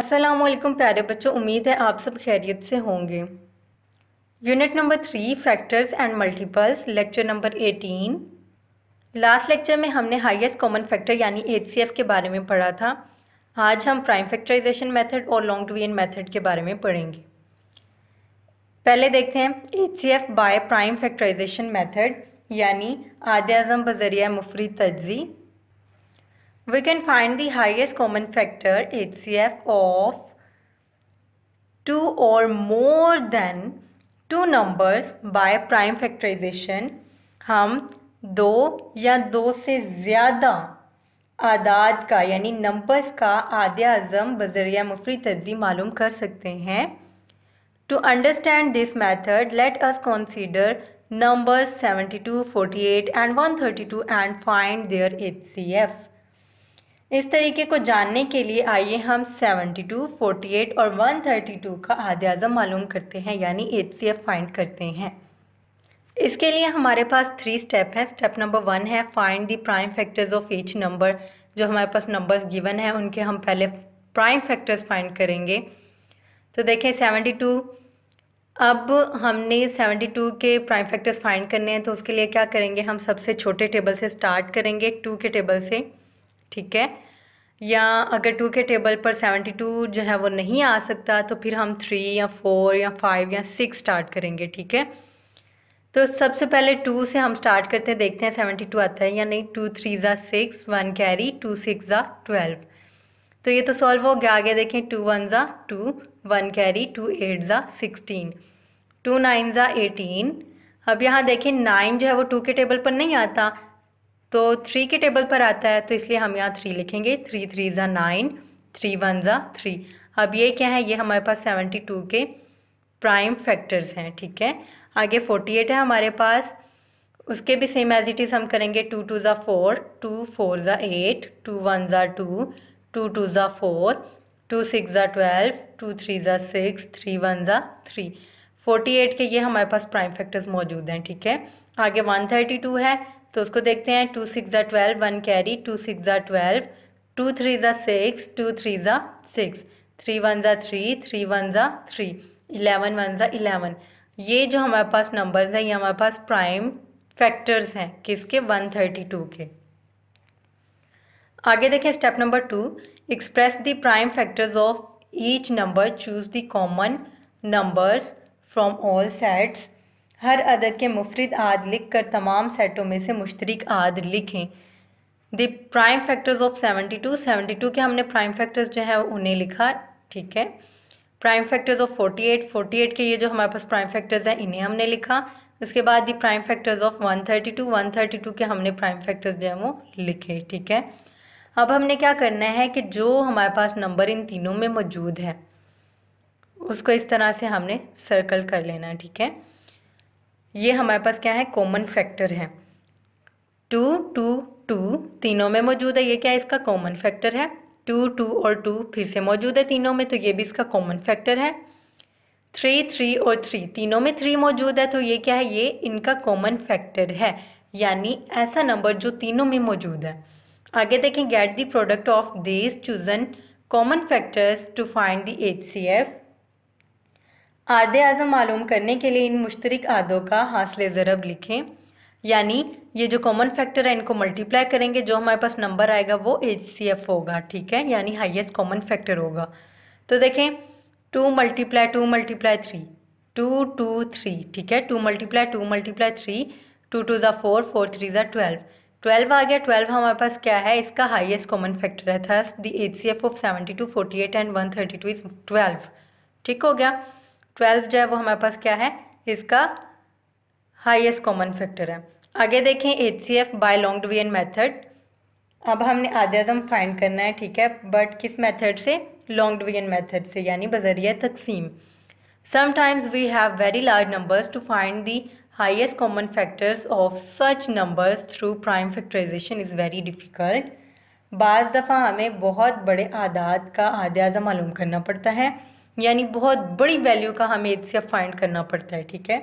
असलम प्यारे बच्चों उम्मीद है आप सब खैरियत से होंगे unit number three factors and multiples lecture number eighteen last lecture में हमने हाईएस्ट कॉमन फैक्टर यानी एच के बारे में पढ़ा था आज हम प्राइम फैक्टराइजेशन मेथड और लॉन्ग डिवीजन मेथड के बारे में पढ़ेंगे पहले देखते हैं H C F by prime factorization method यानी आदि अजम बजरिया मुफरी तजी we can find the highest common factor HCF of two or more than two numbers by prime factorization हम दो या दो से ज़्यादा आदाद का यानी नंबर्स का आद अज़म बजरिया मुफरी तजी मालूम कर सकते हैं to understand this method let us consider numbers seventy two forty eight and one thirty two and find their H C F इस तरीके को जानने के लिए आइए हम 72, 48 और 132 का आद्याज़म मालूम करते हैं यानी एच फाइंड करते हैं इसके लिए हमारे पास थ्री स्टेप हैं स्टेप नंबर वन है find the prime factors of each number जो हमारे पास नंबर्स गिवन है उनके हम पहले प्राइम फैक्टर्स फाइंड करेंगे तो देखें 72 अब हमने 72 के प्राइम फैक्टर्स फाइंड करने हैं तो उसके लिए क्या करेंगे हम सबसे छोटे टेबल से स्टार्ट करेंगे टू के टेबल से ठीक है या अगर टू के टेबल पर सेवेंटी टू जो है वो नहीं आ सकता तो फिर हम थ्री या फोर या फाइव या सिक्स स्टार्ट करेंगे ठीक है तो सबसे पहले टू से हम स्टार्ट करते हैं देखते हैं सेवेंटी टू आता है या नहीं टू थ्री ज़ा six one carry two six ज़ा ट्वेल्व तो ये तो सॉल्व हो गया आगे देखें टू वन ज़ा two one carry two eight ज़ा सिक्सटीन टू नाइन ज़ा एटीन अब यहाँ देखें नाइन जो है वो टू के टेबल पर नहीं आता तो थ्री के टेबल पर आता है तो इसलिए हम यहाँ थ्री लिखेंगे थ्री थ्री ज़ा नाइन थ्री वन ज़ा थ्री अब ये क्या है ये हमारे पास सेवेंटी टू के प्राइम फैक्टर्स हैं ठीक है आगे फोर्टी एट है हमारे पास उसके भी सेम एज इट इज़ हम करेंगे टू टू ज़ा फोर टू फोर ज़ा एट टू वन ज़ा टू टू टू ज़ा फोर टू सिक्स ज़ा ट्वेल्व टू थ्री ज़ा सिक्स थ्री वन ज़ा थ्री फोर्टी एट के ये हमारे पास प्राइम फैक्टर्स मौजूद हैं ठीक है आगे वन थर्टी टू है तो उसको देखते हैं टू सिक्स ज़ा twelve one carry two six ज़ा ट्वेल्व टू थ्री ज़ा सिक्स टू थ्री ज़ा सिक्स थ्री वन ज़ा थ्री थ्री वन ज़ा थ्री इलेवन वन ज़ा इलेवन ये जो हमारे पास नंबर्स हैं ये हमारे पास प्राइम फैक्टर्स हैं किसके वन थर्टी टू के आगे देखें step number two express the prime factors of each number choose the common numbers from all sets हर अदद के मुफरद आद लिख कर तमाम सेटों में से मुश्तरक आद लिखें the prime factors of seventy two seventy two के हमने प्राइम फैक्टर्स जो है उन्हें लिखा ठीक है prime factors of forty eight forty eight के ये जो हमारे पास प्राइम फैक्टर्स हैं इन्हें हमने लिखा उसके बाद the prime factors of one thirty two one thirty two के हमने प्राइम फैक्टर्स जो है वो लिखे ठीक है अब हमने क्या करना है कि जो हमारे पास नंबर इन तीनों में मौजूद है उसको इस तरह से हमने सर्कल कर लेना ठीक है ये हमारे पास क्या है कॉमन फैक्टर है टू टू टू तीनों में मौजूद है ये क्या है इसका कॉमन फैक्टर है टू टू और टू फिर से मौजूद है तीनों में तो ये भी इसका कॉमन फैक्टर है थ्री थ्री और थ्री तीनों में थ्री मौजूद है तो ये क्या है ये इनका कॉमन फैक्टर है यानी ऐसा नंबर जो तीनों में मौजूद है आगे देखें get the product of this chosen common factors to find the H C F आद अज़म मालूम करने के लिए इन मुश्तरक आदों का हासिल ज़रब लिखें यानी ये जो कॉमन फैक्टर है इनको मल्टीप्लाई करेंगे जो हमारे पास नंबर आएगा वो एच सी एफ होगा ठीक है यानी हाईएस्ट कॉमन फैक्टर होगा तो देखें two multiply two multiply three two two three ठीक है two multiply two multiply three two two ज़ा फोर फोर थ्री ज़ा ट्वेल्व ट्वेल्व आ गया ट्वेल्व हमारे पास क्या है इसका हाईएस्ट कॉमन फैक्टर है thus the H C F of seventy two forty eight and one thirty two is twelve ठीक हो गया ट्वेल्व जो है वो हमारे पास क्या है इसका हाईएस्ट कॉमन फैक्टर है आगे देखें H C F by long division method अब हमने आधेजम फाइंड करना है ठीक है बट किस मेथड से लॉन्ग डिवीजन मेथड से यानी बजरिया तकसीम sometimes we have very large numbers to find the highest common factors of such numbers through prime factorization is very difficult बज़ दफ़ा हमें बहुत बड़े आदाद का आधेजम मालूम करना पड़ता है यानी बहुत बड़ी वैल्यू का हमें इससे फाइंड करना पड़ता है ठीक है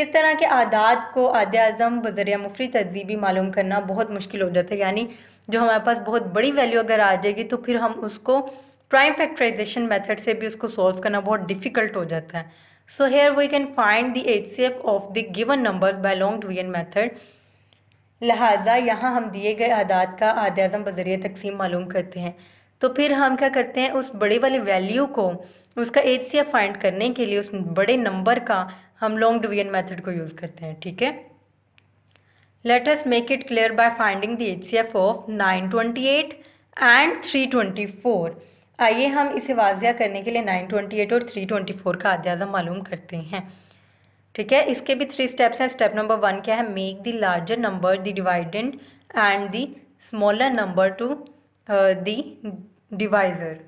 इस तरह के आदात को आद अज़म बजरिया मुफरी तहजीबी मालूम करना बहुत मुश्किल हो जाता है यानी जो हमारे पास बहुत बड़ी वैल्यू अगर आ जाएगी तो फिर हम उसको प्राइम फैक्ट्राइजेशन मेथड से भी उसको सॉल्व करना बहुत डिफ़िकल्ट हो जाता है so here we can find the H C F of the given numbers by long division method लिहाजा यहाँ हम दिए गए आदात का आद अज़म बजरिया तकसीम मालूम करते हैं तो फिर हम क्या करते हैं उस बड़े वाले वैल्यू को उसका एच सी फाइंड करने के लिए उस बड़े नंबर का हम लॉन्ग डिवीजन मेथड को यूज़ करते हैं ठीक है make it clear by finding the H C F of nine twenty eight and three twenty four आइए हम इसे वाजिया करने के लिए नाइन ट्वेंटी एट और थ्री ट्वेंटी फोर का अध्याजा मालूम करते हैं ठीक है इसके भी थ्री स्टेप्स हैं स्टेप नंबर वन क्या है make the larger number the dividend and the smaller number to the divisor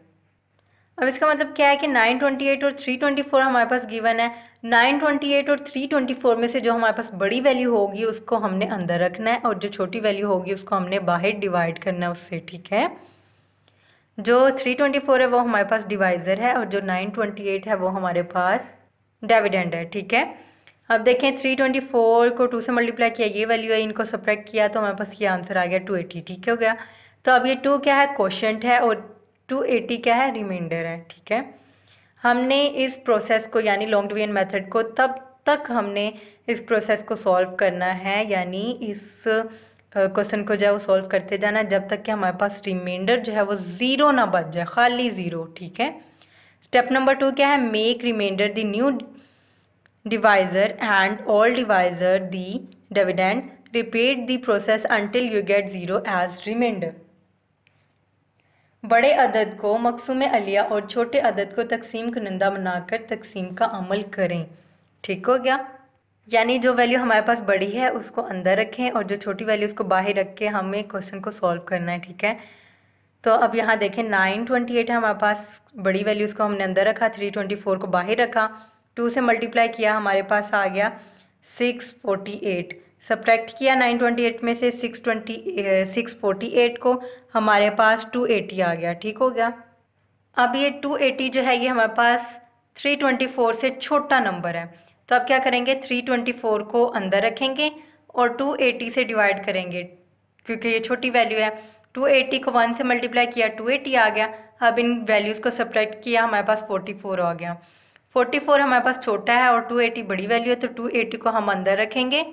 अब इसका मतलब क्या है कि 928 और 324 हमारे पास गिवन है 928 और 324 में से जो हमारे पास बड़ी वैल्यू होगी उसको हमने अंदर रखना है और जो छोटी वैल्यू होगी उसको हमने बाहर डिवाइड करना है उससे ठीक है जो 324 है वो हमारे पास डिवाइज़र है और जो 928 है वो हमारे पास डेविडेंड है ठीक है अब देखें 324 को टू से मल्टीप्लाई किया ये वैल्यू है इनको सप्रैक्ट किया तो हमारे पास ये आंसर आ गया 280 ठीक हो गया तो अब ये टू क्या है क्वेश्चन है और टू एटी क्या है रिमाइंडर है ठीक है हमने इस प्रोसेस को यानी लॉन्ग डिवीजन मेथड को तब तक हमने इस प्रोसेस को सॉल्व करना है यानी इस क्वेश्चन को जो है वो सॉल्व करते जाना जब तक कि हमारे पास रिमाइंडर जो है वो ज़ीरो ना बच जाए खाली ज़ीरो ठीक है स्टेप नंबर टू क्या है make remainder the new divisor and all divisor the dividend repeat the process until you get zero as remainder बड़े अदद को मकसूम अलिया और छोटे अदद को तकसीम कुनंदा बनाकर तकसीम का अमल करें ठीक हो गया यानी जो वैल्यू हमारे पास बड़ी है उसको अंदर रखें और जो छोटी वैल्यू उसको बाहर रख के हमें क्वेश्चन को सॉल्व करना है ठीक है तो अब यहाँ देखें नाइन ट्वेंटी एट है हमारे पास बड़ी वैल्यूज़ को हमने अंदर रखा थ्री ट्वेंटी फोर को बाहर रखा टू से मल्टीप्लाई किया हमारे पास आ गया सिक्स फोर्टी एट सब्ट्रैक्ट किया 928 में से 620 648 eh, को हमारे पास 280 आ गया ठीक हो गया अब ये 280 जो है ये हमारे पास 324 से छोटा नंबर है तो अब क्या करेंगे 324 को अंदर रखेंगे और 280 से डिवाइड करेंगे क्योंकि ये छोटी वैल्यू है 280 को वन से मल्टीप्लाई किया 280 आ गया अब इन वैल्यूज़ को सब्ट्रैक्ट किया हमारे पास 44 आ गया 44 हमारे पास छोटा है और 280 बड़ी वैल्यू है तो 280 को हम अंदर रखेंगे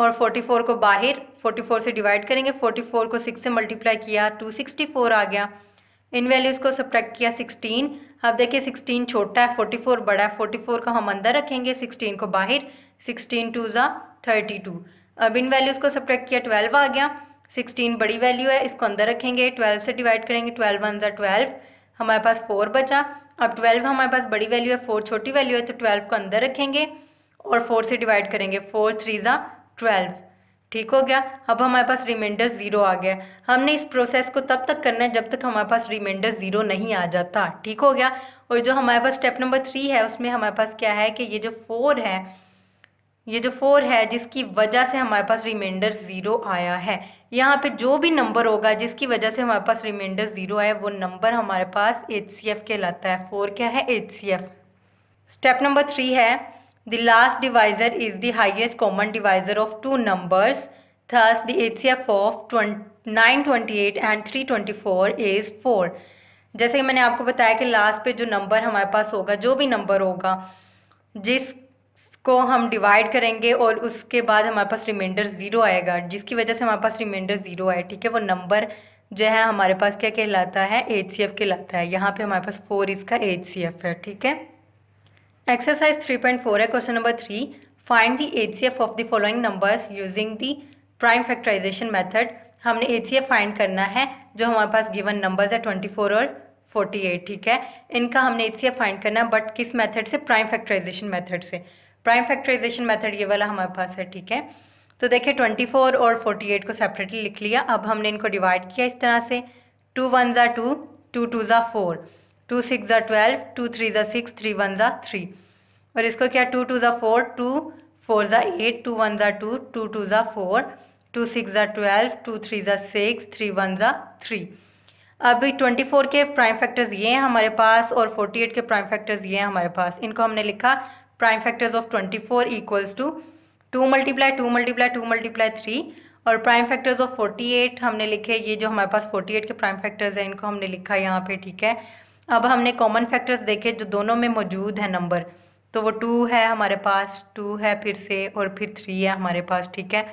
और 44 को बाहर 44 से डिवाइड करेंगे 44 को 6 से मल्टीप्लाई किया 264 आ गया इन वैल्यूज़ को सब्ट्रैक्ट किया 16 अब देखिए 16 छोटा है 44 बड़ा है 44 को हम अंदर रखेंगे 16 को बाहर 16 टू ज़ा थर्टी अब इन वैल्यूज़ को सब्ट्रैक्ट किया 12 आ गया 16 बड़ी वैल्यू है इसको अंदर रखेंगे 12 से डिवाइड करेंगे 12 वन ज़ा ट्वेल्व हमारे पास 4 बचा अब 12 हमारे पास बड़ी वैल्यू है 4 छोटी वैल्यू है तो 12 को अंदर रखेंगे और 4 से डिवाइड करेंगे 4 थ्री ज़ा ट्वेल्व ठीक हो गया अब हमारे पास रिमाइंडर ज़ीरो आ गया हमने इस प्रोसेस को तब तक करना है जब तक हमारे पास रिमाइंडर ज़ीरो नहीं आ जाता ठीक हो गया और जो हमारे पास स्टेप नंबर थ्री है उसमें हमारे पास क्या है कि ये जो फोर है ये जो फोर है जिसकी वजह से हमारे पास रिमाइंडर ज़ीरो आया है यहाँ पे जो भी नंबर होगा जिसकी वजह से हमारे पास रिमाइंडर ज़ीरो आया वो नंबर हमारे पास एच सी एफ कहलाता है फोर क्या है H C F step number three है The last divisor is the highest common divisor of two numbers. Thus, the HCF of three and four is four जैसे कि मैंने आपको बताया कि लास्ट पे जो नंबर हमारे पास होगा जो भी नंबर होगा जिसको हम डिवाइड करेंगे और उसके बाद हमारे पास रिमाइंडर ज़ीरो आएगा जिसकी वजह से हमारे पास रिमाइंडर ज़ीरो आए ठीक है वो नंबर जो है हमारे पास क्या कहलाता है एच सी एफ कहलाता है यहाँ पे हमारे पास फोर इसका एच सी एफ है ठीक है एक्सरसाइज थ्री पॉइंट फोर है question number three find the H of the following number using the prime factorization method हमने एच फाइंड करना है जो हमारे पास गिवन नंबर्स है ट्वेंटी फोर और फोर्टी एट ठीक है इनका हमने एच फाइंड करना है बट किस मैथड से प्राइम फैक्ट्राइजेशन मैथड से प्राइम फैक्ट्राइजेशन मैथड ये वाला हमारे पास है ठीक है तो देखिए ट्वेंटी फोर और फोर्टी एट को सेपरेटली लिख लिया अब हमने इनको डिवाइड किया इस तरह से टू वन ज़ा टू टू टू ज़ा फोर टू सिक्स ज़ा ट्वेल्व टू थ्री ज़ा सिक्स थ्री वन ज़ा थ्री और इसको क्या टू टू ज़ा फोर टू फोर ज़ा एट टू वन ज़ा टू टू टू ज़ा फोर टू सिक्स ज़ा ट्वेल्व टू थ्री ज़ा सिक्स थ्री वन ज़ा थ्री अभी ट्वेंटी फोर के प्राइम फैक्टर्स ये हैं हमारे पास और फोर्टी एट के प्राइम फैक्टर्स ये हैं हमारे पास इनको हमने लिखा prime factors of twenty four equals to two multiply two multiply two multiply three और prime factors of forty eight हमने लिखे ये जो हमारे पास फोर्टी एट के प्राइम फैक्टर्स हैं इनको हमने लिखा यहाँ पे ठीक है अब हमने कॉमन फैक्टर्स देखे जो दोनों में मौजूद है नंबर तो वो टू है हमारे पास टू है फिर से और फिर थ्री है हमारे पास ठीक है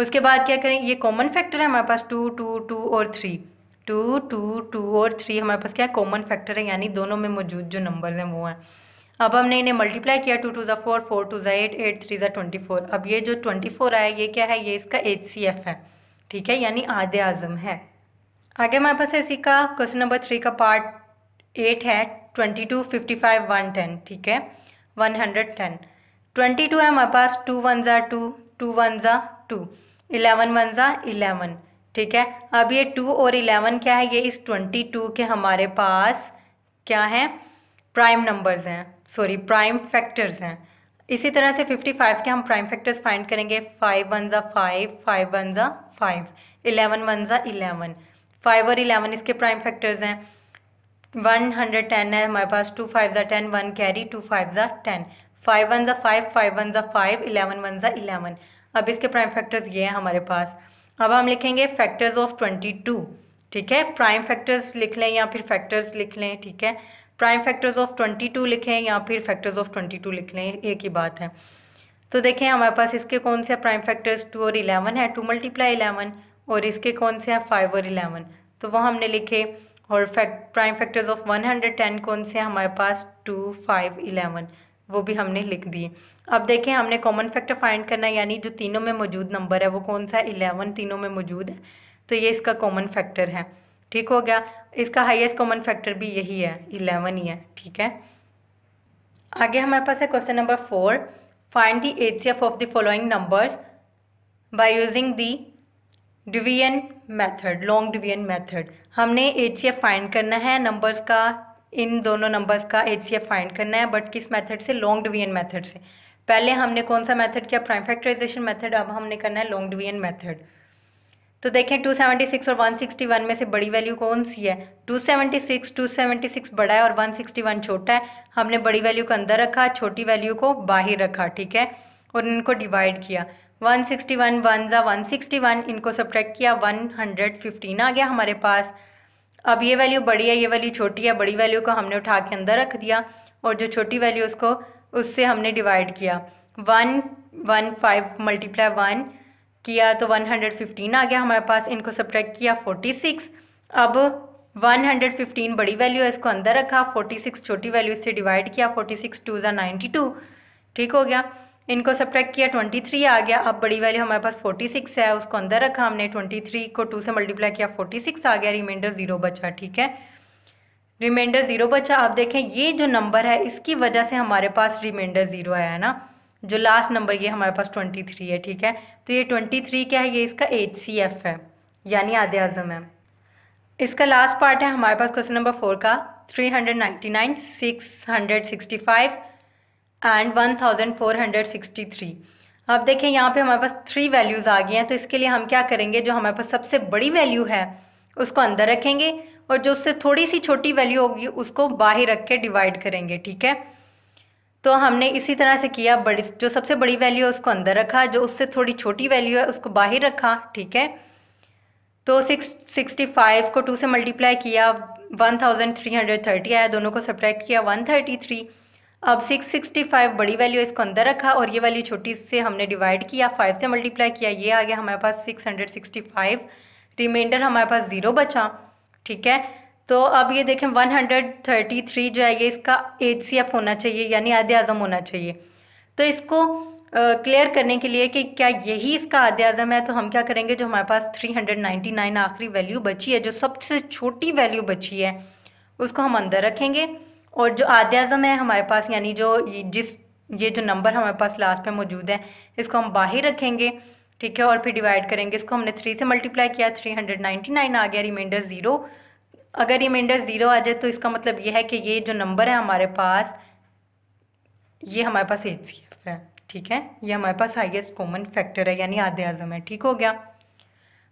उसके बाद क्या करें ये कॉमन फैक्टर है हमारे पास टू टू टू और थ्री टू टू टू और थ्री हमारे पास क्या कॉमन फैक्टर है यानी दोनों में मौजूद जो नंबर हैं वो हैं अब हमने इन्हें मल्टीप्लाई किया टू टू ज़ा फोर फोर टू ज़ा एट एट थ्री ज़ा ट्वेंटी फोर अब ये जो ट्वेंटी फोर आया ये क्या है ये इसका एच सी एफ है ठीक है यानी आधे आज़म है आगे हमारे पास है इसी का क्वेश्चन नंबर थ्री का पार्ट एट है twenty two fifty five one ten ठीक है one hundred ten twenty two है हमारे पास टू वन ज़ा टू टू वन ज़ा टू इलेवन वन ज़ा इलेवन ठीक है अब ये टू और इलेवन क्या है ये इस ट्वेंटी टू के हमारे पास क्या हैं प्राइम नंबर्स हैं सॉरी प्राइम फैक्टर्स हैं इसी तरह से फिफ्टी फाइव के हम प्राइम फैक्टर्स फाइंड करेंगे फाइव वन ज़ा फाइव फाइव वन ज़ा फाइव इलेवन वन ज़ा इलेवन फाइव और इलेवन इसके प्राइम फैक्टर्स हैं वन हंड्रेड टेन है हमारे पास टू फाइव ज़ा ten one carry two five ज़ा टेन फाइव वन ज़ा फाइव फाइव वन ज़ा फाइव इलेवन वन ज़ा इलेवन अब इसके प्राइम फैक्टर्स ये हैं हमारे पास अब हम लिखेंगे फैक्टर्स ऑफ ट्वेंटी टू ठीक है प्राइम फैक्टर्स लिख लें या फिर फैक्टर्स लिख लें ठीक है prime factors of twenty two लिखें या फिर फैक्टर्स ऑफ ट्वेंटी टू लिख लें एक ही बात है तो देखें हमारे पास इसके कौन से प्राइम फैक्टर्स टू और इलेवन है टू मल्टीप्लाई इलेवन और इसके कौन से हैं फाइव और इलेवन तो वो हमने लिखे और फैक्ट प्राइम फैक्टर्स ऑफ 110 कौन से हैं हमारे पास टू फाइव इलेवन वो भी हमने लिख दिए अब देखें हमने कॉमन फैक्टर फाइंड करना यानी जो तीनों में मौजूद नंबर है वो कौन सा है इलेवन तीनों में मौजूद है तो ये इसका कॉमन फैक्टर है ठीक हो गया इसका हाईएस्ट कॉमन फैक्टर भी यही है इलेवन ही है ठीक है आगे हमारे पास है question number four find the H C F of the following numbers by using the division method long division method हमने एच सी एफ फाइंड करना है नंबर्स का इन दोनों नंबर्स का एच सी एफ फाइंड करना है बट किस method से लॉन्ग डिवीजन मेथड से पहले हमने कौन सा मेथड किया प्राइम फैक्टराइजेशन मेथड अब हमने करना है लॉन्ग डिवीजन मेथड तो देखें 276 और 161 में से बड़ी वैल्यू कौन सी है 276 276 बड़ा है और 161 छोटा है हमने बड़ी वैल्यू को अंदर रखा छोटी वैल्यू को बाहर रखा ठीक है और इनको डिवाइड किया वन सिक्सटी वन वन ज़ा वन सिक्सटी वन इनको सब्ट्रैक्ट किया वन हंड्रेड फिफ्टीन आ गया हमारे पास अब ये वैल्यू बड़ी है ये वैल्यू छोटी है बड़ी वैल्यू को हमने उठा के अंदर रख दिया और जो छोटी वैल्यू उसको उससे हमने डिवाइड किया one one five multiply one किया तो वन हंड्रेड फिफ्टीन आ गया हमारे पास इनको सब्ट्रैक्ट किया फोर्टी सिक्स अब वन हंड्रेड फिफ्टीन बड़ी वैल्यू है इसको अंदर रखा फोर्टी सिक्स छोटी वैल्यू इससे डिवाइड किया फोर्टी सिक्स टू ज़ा नाइन्टी टू ठीक हो गया इनको सब्ट्रैक्ट किया ट्वेंटी थ्री आ गया अब बड़ी वैल्यू हमारे पास फोर्टी सिक्स है उसको अंदर रखा हमने ट्वेंटी थ्री को टू से मल्टीप्लाई किया फोर्टी सिक्स आ गया रिमाइंडर ज़ीरो बचा ठीक है रिमाइंडर ज़ीरो बचा आप देखें ये जो नंबर है इसकी वजह से हमारे पास रिमाइंडर ज़ीरो आया है ना जो लास्ट नंबर ये हमारे पास ट्वेंटी थ्री है ठीक है तो ये ट्वेंटी थ्री क्या है ये इसका एच सी एफ है यानी आदि आज़म है इसका लास्ट पार्ट है हमारे पास क्वेश्चन नंबर फोर का three hundred ninety nine six hundred sixty five and one thousand four hundred sixty three अब देखें यहाँ पे हमारे पास थ्री वैल्यूज़ आ गई हैं तो इसके लिए हम क्या करेंगे जो हमारे पास सबसे बड़ी वैल्यू है उसको अंदर रखेंगे और जो उससे थोड़ी सी छोटी वैल्यू होगी उसको बाहर रख के डिवाइड करेंगे ठीक है तो हमने इसी तरह से किया बड़ी जो सबसे बड़ी वैल्यू है उसको अंदर रखा जो उससे थोड़ी छोटी वैल्यू है उसको बाहर रखा ठीक है तो सिक्स सिक्सटी फाइव को टू से मल्टीप्लाई किया one thousand three hundred thirty आया दोनों को सब्ट्रैक्ट किया वन थर्टी थ्री अब 665 बड़ी वैल्यू इसको अंदर रखा और ये वैल्यू छोटी से हमने डिवाइड किया फाइव से मल्टीप्लाई किया ये आ गया हमारे पास 665 रिमाइंडर हमारे पास ज़ीरो बचा ठीक है तो अब ये देखें 133 जो है ये इसका एच होना चाहिए यानी आदि आज़म होना चाहिए तो इसको क्लियर करने के लिए कि क्या यही इसका आदि आज़म है तो हम क्या करेंगे जो हमारे पास नाइन आखिरी वैल्यू बची है जो सबसे छोटी वैल्यू बची है उसको हम अंदर रखेंगे और जो आद्याज़म है हमारे पास यानी जो जिस ये जो नंबर हमारे पास लास्ट में मौजूद है इसको हम बाहर रखेंगे ठीक है और फिर डिवाइड करेंगे इसको हमने थ्री से मल्टीप्लाई किया थ्री हंड्रेड नाइन्टी नाइन आ गया रिमाइंडर ज़ीरो अगर रिमाइंडर ज़ीरो आ जाए तो इसका मतलब ये है कि ये जो नंबर है हमारे पास ये हमारे पास एच सी एफ है ठीक है ये हमारे पास हाइएस्ट कॉमन फैक्टर है यानी आधे आज़म है ठीक हो गया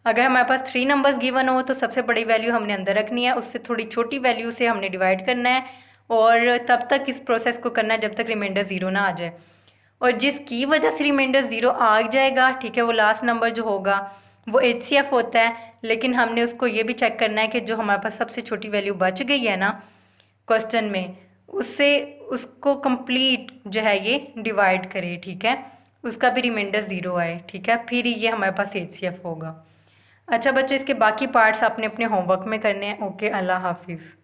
अगर हमारे पास थ्री नंबर्स गिवन हो तो सबसे बड़ी वैल्यू हमने अंदर रखनी है उससे थोड़ी छोटी वैल्यू से हमने डिवाइड करना है और तब तक इस प्रोसेस को करना है जब तक रिमाइंडर ज़ीरो ना आ जाए और जिसकी वजह से रिमाइंडर ज़ीरो आ जाएगा ठीक है वो लास्ट नंबर जो होगा वो एच सी एफ़ होता है लेकिन हमने उसको ये भी चेक करना है कि जो हमारे पास सबसे छोटी वैल्यू बच गई है ना क्वेश्चन में उससे उसको कंप्लीट जो है ये डिवाइड करे ठीक है उसका भी रिमाइंडर ज़ीरो आए ठीक है फिर ये हमारे पास एच सी एफ़ होगा अच्छा बच्चों इसके बाकी पार्ट्स आपने अपने होमवर्क में करने हैं ओके अल्लाह हाफिज़